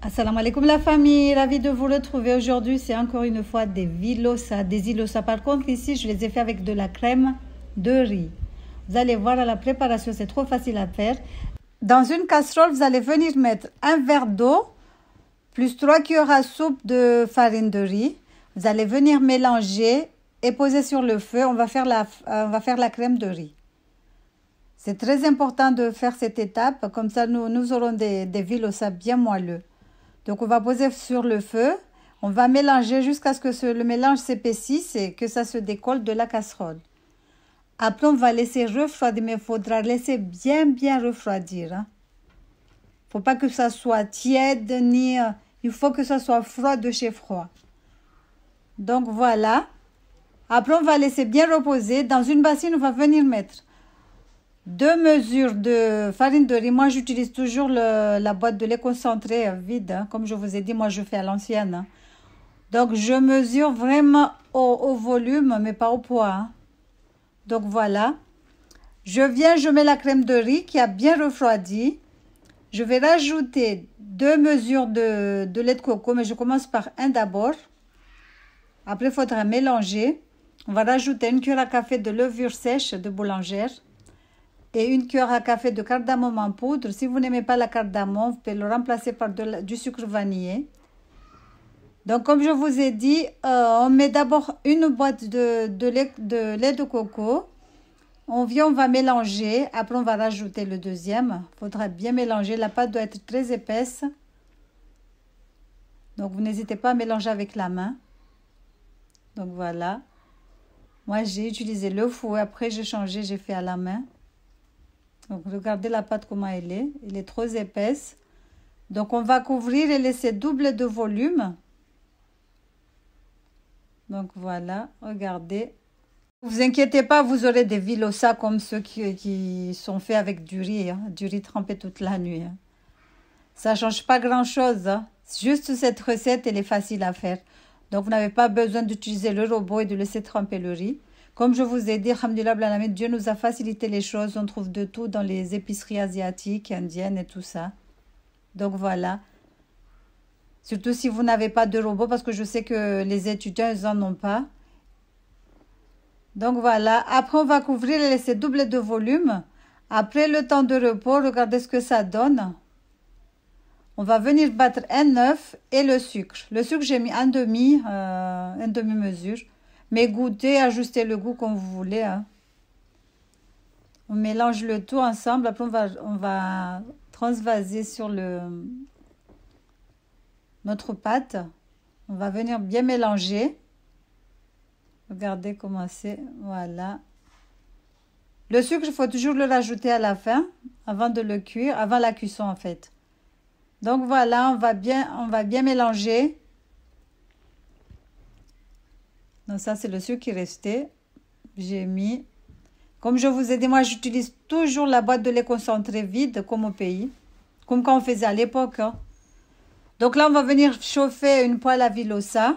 Assalamu alaikum la famille, ravi de vous retrouver aujourd'hui. C'est encore une fois des villosa, des ilosa. Par contre, ici, je les ai fait avec de la crème de riz. Vous allez voir à la préparation, c'est trop facile à faire. Dans une casserole, vous allez venir mettre un verre d'eau plus 3 cuillères à soupe de farine de riz. Vous allez venir mélanger et poser sur le feu. On va faire la, on va faire la crème de riz. C'est très important de faire cette étape, comme ça nous, nous aurons des, des bien moelleux. Donc on va poser sur le feu. On va mélanger jusqu'à ce que le mélange s'épaississe et que ça se décolle de la casserole. Après, on va laisser refroidir, mais il faudra laisser bien, bien refroidir. Il hein. ne faut pas que ça soit tiède, ni... Euh, il faut que ça soit froid de chez froid. Donc voilà. Après, on va laisser bien reposer. Dans une bassine, on va venir mettre deux mesures de farine de riz. Moi, j'utilise toujours la boîte de lait concentré vide. Hein, comme je vous ai dit, moi, je fais à l'ancienne. Hein. Donc, je mesure vraiment au, volume, mais pas au poids. Hein. Donc, voilà. Je viens, je mets la crème de riz qui a bien refroidi. Je vais rajouter deux mesures de, de lait de coco, mais je commence par un d'abord. Après, il faudra mélanger. On va rajouter une cuillère à café de levure sèche de boulangère et une cuillère à café de cardamome en poudre. Si vous n'aimez pas la cardamome, vous pouvez le remplacer par de, du sucre vanillé. Donc, comme je vous ai dit, euh, on met d'abord une boîte de, lait, de lait de coco. On vient, on va mélanger. Après, on va rajouter le deuxième. Il faudra bien mélanger. La pâte doit être très épaisse. Donc, vous n'hésitez pas à mélanger avec la main. Donc, voilà. Moi, j'ai utilisé le fouet. Après, j'ai changé, j'ai fait à la main. Donc regardez la pâte comment elle est. Elle est trop épaisse. Donc on va couvrir et laisser double de volume. Donc voilà, regardez. Vous inquiétez pas, vous aurez des vilosas comme ceux qui, sont faits avec du riz, hein. du riz trempé toute la nuit. Ça hein. Ça change pas grand-chose. Hein. Juste cette recette, elle est facile à faire. Donc vous n'avez pas besoin d'utiliser le robot et de laisser tremper le riz. Comme je vous ai dit, Dieu nous a facilité les choses. On trouve de tout dans les épiceries asiatiques, indiennes et tout ça. Donc voilà. Surtout si vous n'avez pas de robot, parce que je sais que les étudiants, ils n'en ont pas. Donc voilà. Après, on va couvrir et laisser doubler de volume. Après le temps de repos, regardez ce que ça donne. On va venir battre un œuf et le sucre. Le sucre, j'ai mis un demi, euh, un demi mesure. Mais goûtez, ajustez le goût comme vous voulez. Hein. On mélange le tout ensemble. Après, on va, transvaser sur le, notre pâte. On va venir bien mélanger. Regardez comment c'est. Voilà. Le sucre, il faut toujours le rajouter à la fin, avant de le cuire, avant la cuisson en fait. Donc voilà, on va bien, on va bien mélanger. ça, c'est le sucre qui restait. J'ai mis. Comme je vous ai dit, moi, j'utilise toujours la boîte de lait concentré vide comme au pays, comme quand on faisait à l'époque. Hein. Donc là, on va venir chauffer une poêle à vilosa.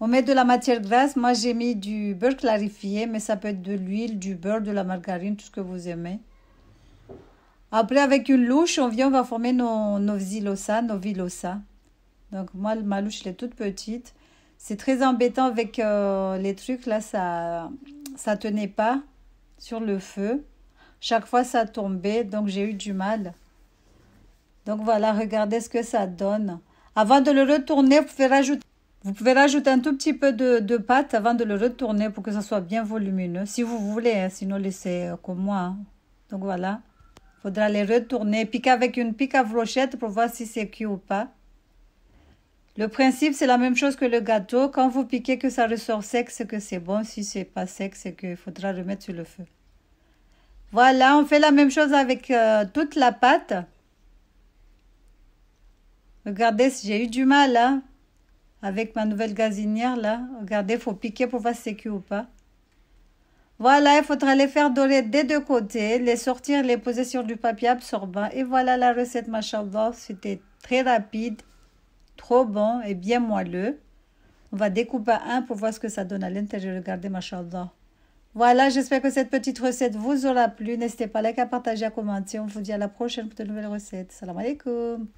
On met de la matière grasse. Moi, j'ai mis du beurre clarifié, mais ça peut être de l'huile, du beurre, de la margarine, tout ce que vous aimez. Après, avec une louche, on vient, on va former nos, nos nos vilosa. Donc moi, ma louche, elle est toute petite. C'est très embêtant avec euh, les trucs, là, ça ça tenait pas sur le feu. Chaque fois, ça tombait, donc j'ai eu du mal. Donc voilà, regardez ce que ça donne. Avant de le retourner, vous pouvez rajouter, vous pouvez rajouter un tout petit peu de, pâte avant de le retourner pour que ça soit bien volumineux. Si vous voulez, hein, sinon laissez euh, comme moi. Hein. Donc voilà, faudra les retourner. Piquer avec une pique à brochette pour voir si c'est cuit ou pas. Le principe, c'est la même chose que le gâteau. Quand vous piquez que ça ressort sec, c'est que c'est bon. Si c'est pas sec, c'est qu'il faudra remettre sur le feu. Voilà, on fait la même chose avec euh, toute la pâte. Regardez, j'ai eu du mal hein, avec ma nouvelle gazinière là. Regardez, il faut piquer pour voir si c'est cuit ou pas. Voilà, il faudra les faire dorer des deux côtés, les sortir, les poser sur du papier absorbant. Et voilà la recette, machallah. C'était très rapide. Trop bon et bien moelleux. On va découper un pour voir ce que ça donne à l'intérieur. Regardez, mashallah. Voilà, j'espère que cette petite recette vous aura plu. N'hésitez pas à liker, à partager, à commenter. On vous dit à la prochaine pour de nouvelles recettes. Salam alaikum.